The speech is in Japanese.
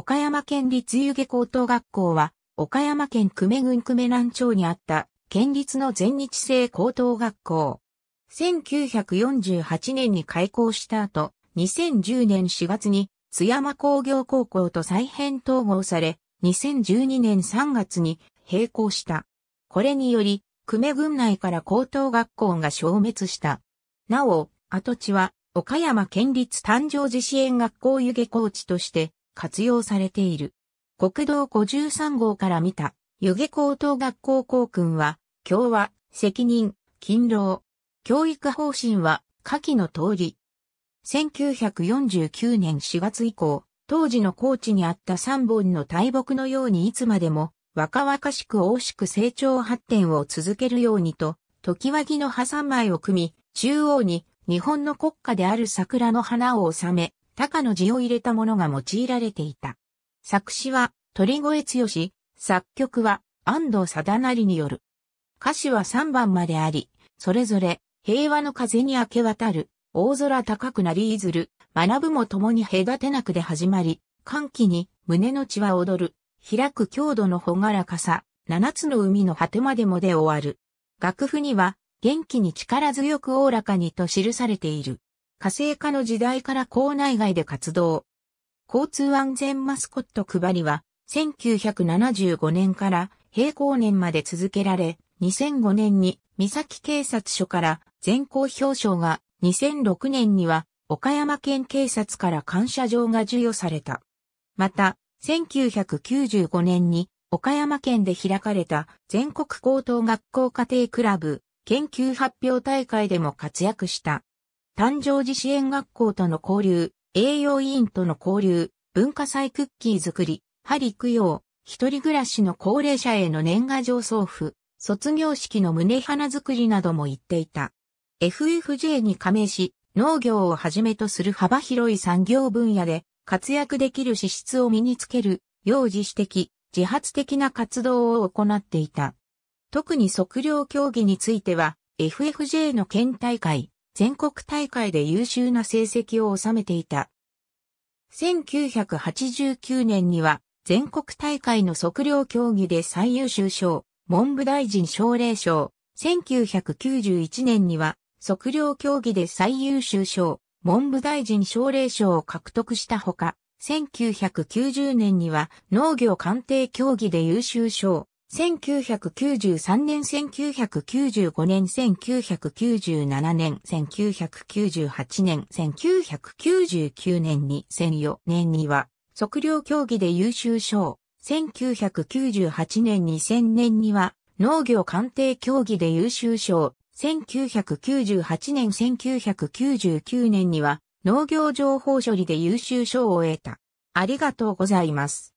岡山県立湯気高等学校は、岡山県久米郡久米南町にあった、県立の全日制高等学校。1948年に開校した後、2010年4月に津山工業高校と再編統合され、2012年3月に閉校した。これにより、久米郡内から高等学校が消滅した。なお、跡地は、岡山県立誕生寺支援学校湯気高地として、活用されている。国道53号から見た、余気高等学校校訓は、共は、責任、勤労。教育方針は、下記の通り。1949年4月以降、当時の高知にあった三本の大木のようにいつまでも、若々しく大しく成長発展を続けるようにと、時脇の葉三枚を組み、中央に日本の国家である桜の花を収め、高の字を入れたものが用いられていた。作詞は鳥越剛、作曲は安藤貞成による。歌詞は3番まであり、それぞれ平和の風に明け渡る、大空高くなりいずる、学ぶも共に隔てなくで始まり、歓喜に胸の血は踊る、開く郷土のほがらかさ、七つの海の果てまでもで終わる。楽譜には、元気に力強くおおらかにと記されている。火星化の時代から校内外で活動。交通安全マスコット配りは、1975年から平行年まで続けられ、2005年に三崎警察署から全校表彰が、2006年には岡山県警察から感謝状が授与された。また、1995年に岡山県で開かれた全国高等学校家庭クラブ研究発表大会でも活躍した。誕生寺支援学校との交流、栄養委員との交流、文化祭クッキー作り、針供養、一人暮らしの高齢者への年賀状送付、卒業式の胸花作りなども言っていた。FFJ に加盟し、農業をはじめとする幅広い産業分野で活躍できる資質を身につける、幼児私的、自発的な活動を行っていた。特に測量競技については、FFJ の県大会、全国大会で優秀な成績を収めていた。1989年には全国大会の測量競技で最優秀賞、文部大臣奨励賞、1991年には測量競技で最優秀賞、文部大臣奨励賞を獲得したほか、1990年には農業鑑定競技で優秀賞、1993年、1995年、1997年、1998年、1999年に、2004年には、測量競技で優秀賞。1998年、2000年には、農業鑑定競技で優秀賞。1998年、1999年には、農業情報処理で優秀賞を得た。ありがとうございます。